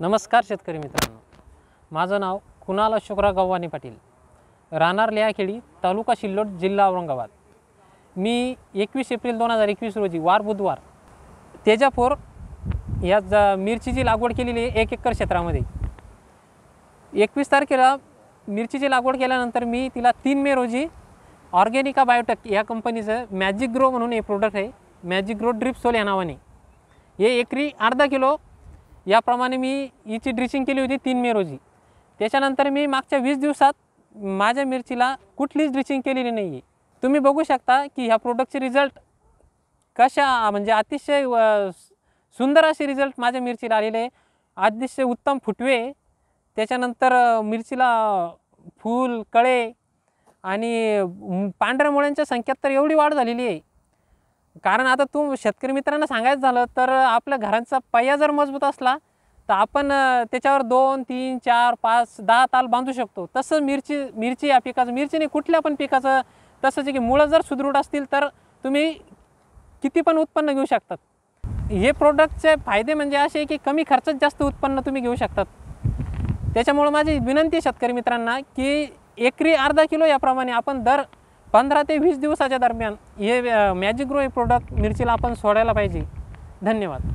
नमस्कार शेतकरी मित्रांनो माझं नाव कुणाल अशोकराव गव्हाणे पाटील राहणार लेहाखेडी तालुका शिल्लोड जिल्हा औरंगाबाद मी एकवीस एप्रिल दोन हजार एकवीस रोजी वार बुधवार तेजापूर या ज मिरचीची लागवड केलेली आहे एक एकर क्षेत्रामध्ये एकवीस तारखेला मिरचीची लागवड केल्यानंतर मी तिला तीन मे रोजी ऑर्गेनिका बायोटेक या कंपनीचं मॅजिक ग्रो म्हणून हे प्रोडक्ट आहे मॅजिक ग्रो ड्रिप सोल या नावाने हे एकरी अर्धा किलो याप्रमाणे मी हिची ड्रिचिंग केली होती तीन मे रोजी त्याच्यानंतर मी मागच्या वीस दिवसात माझ्या मिरचीला कुठलीच ड्रिचिंग केलेली नाही आहे तुम्ही बघू शकता की ह्या प्रोडक्टचे रिझल्ट कशा म्हणजे अतिशय सुंदर असे रिझल्ट माझ्या मिरचीला आलेले आहे अतिशय उत्तम फुटवे त्याच्यानंतर मिरचीला फूल कळे आणि पांढऱ्या मुळ्यांच्या संख्यात तर एवढी वाढ झालेली आहे कारण आता तू शेतकरी मित्रांना सांगायचं झालं तर आपल्या घरांचा पाया जर मजबूत असला तर आपण त्याच्यावर दोन तीन चार पाच दहा ताल बांधू शकतो तसं मिरची मिरची या पिकाचं मिरचीने कुठल्या पण पिकाचं तसंच की मुळं जर सुदृढ असतील तर तुम्ही किती पण उत्पन्न घेऊ शकतात हे प्रोडक्टचे फायदे म्हणजे असे की कमी खर्चात जास्त उत्पन्न तुम्ही घेऊ शकतात त्याच्यामुळं माझी विनंती शेतकरी मित्रांना की एकरी अर्धा किलो याप्रमाणे आपण दर पंधरा ते वीस दिवसाच्या दरम्यान हे मॅजिक ग्रो हे प्रोडक्ट मिरचीला आपण सोडायला पाहिजे धन्यवाद